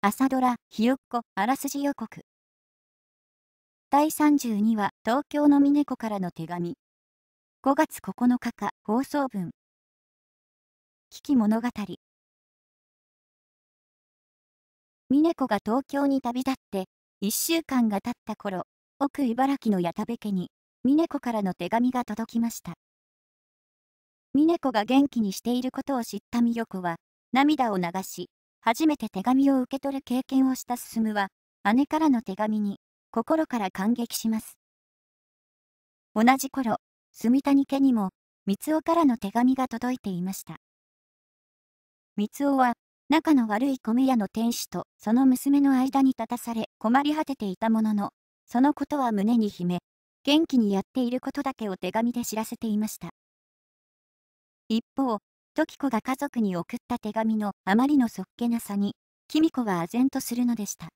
朝ドラ、ひよっこ、あらすじ予告。第32話、東京の峰子からの手紙。5月9日か、放送分。危機物語。峰子が東京に旅立って、1週間が経った頃、奥茨城の矢田部家に、峰子からの手紙が届きました。峰子が元気にしていることを知った美代子は、涙を流し、初めて手紙を受け取る経験をした進は、姉からの手紙に心から感激します。同じ頃、住谷家にも、三男からの手紙が届いていました。三男は、仲の悪い米屋の店主とその娘の間に立たされ困り果てていたものの、そのことは胸に秘め、元気にやっていることだけを手紙で知らせていました。一方、時子が家族に送った手紙のあまりのそっけなさに、キミ子は唖然とするのでした。